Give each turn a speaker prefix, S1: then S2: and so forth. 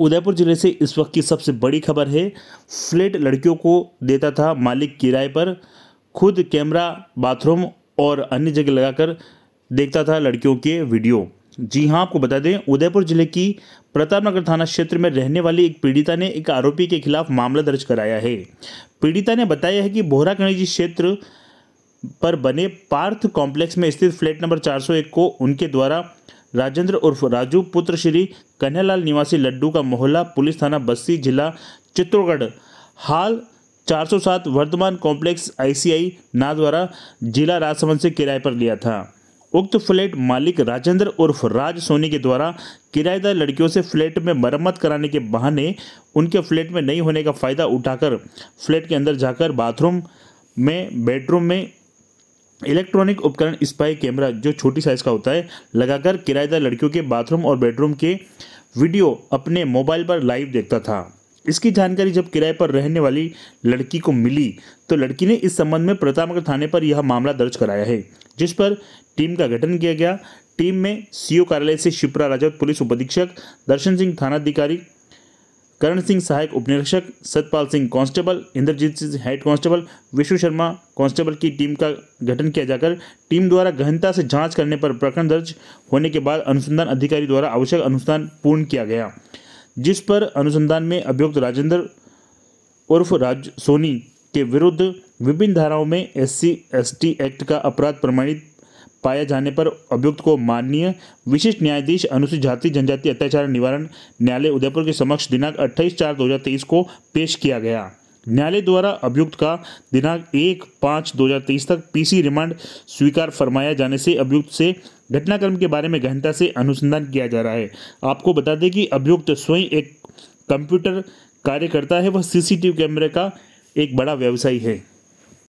S1: उदयपुर जिले से इस वक्त की सबसे बड़ी खबर है फ्लैट लड़कियों को देता था मालिक किराए पर खुद कैमरा बाथरूम और अन्य जगह लगाकर देखता था लड़कियों के वीडियो जी हाँ आपको बता दें उदयपुर जिले की प्रतापनगर थाना क्षेत्र में रहने वाली एक पीड़िता ने एक आरोपी के खिलाफ मामला दर्ज कराया है पीड़िता ने बताया है कि बोहरा कणिजी क्षेत्र पर बने पार्थ कॉम्प्लेक्स में स्थित फ्लैट नंबर 401 को उनके द्वारा राजेंद्र उर्फ राजू पुत्र श्री कन्यालाल निवासी लड्डू का मोहल्ला पुलिस थाना बस्ती जिला चित्तौड़गढ़ हाल 407 वर्धमान कॉम्प्लेक्स आईसीआई ना द्वारा जिला राजसमंद से किराए पर लिया था उक्त फ्लैट मालिक राजेंद्र उर्फ राज सोनी के द्वारा किराएदार लड़कियों से फ्लैट में मरम्मत कराने के बहाने उनके फ्लैट में नहीं होने का फ़ायदा उठाकर फ्लैट के अंदर जाकर बाथरूम में बेडरूम में इलेक्ट्रॉनिक उपकरण स्पाई कैमरा जो छोटी साइज़ का होता है लगाकर किराएदार लड़कियों के बाथरूम और बेडरूम के वीडियो अपने मोबाइल पर लाइव देखता था इसकी जानकारी जब किराए पर रहने वाली लड़की को मिली तो लड़की ने इस संबंध में प्रतापनगर थाने पर यह मामला दर्ज कराया है जिस पर टीम का गठन किया गया टीम में सीओ कार्यालय से शिप्रा राजौत पुलिस उपाधीक्षक दर्शन सिंह थानाधिकारी करण सिंह सहायक उपनिरीक्षक Satpal Singh constable Inderjit Singh head constable Vishwa Sharma constable की टीम का गठन किया जाकर टीम द्वारा गहनता से जांच करने पर प्रकरण दर्ज होने के बाद अनुसंधान अधिकारी द्वारा आवश्यक अनुसंधान पूर्ण किया गया जिस पर अनुसंधान में अभियुक्त राजेंद्र उर्फ राज सोनी के विरुद्ध विभिन्न धाराओं में एस सी एक्ट का अपराध प्रमाणित पाया जाने पर अभियुक्त को माननीय विशिष्ट न्यायाधीश अनुसूचित जाति जनजाति अत्याचार निवारण न्यायालय उदयपुर के समक्ष दिनांक 28 चार 2023 को पेश किया गया न्यायालय द्वारा अभियुक्त का दिनांक एक पाँच दो तक पीसी रिमांड स्वीकार फरमाया जाने से अभियुक्त से घटनाक्रम के बारे में गहनता से अनुसंधान किया जा रहा है आपको बता दें कि अभियुक्त स्वयं एक कंप्यूटर कार्यकर्ता है वह सीसीटीवी कैमरे का एक बड़ा व्यवसायी है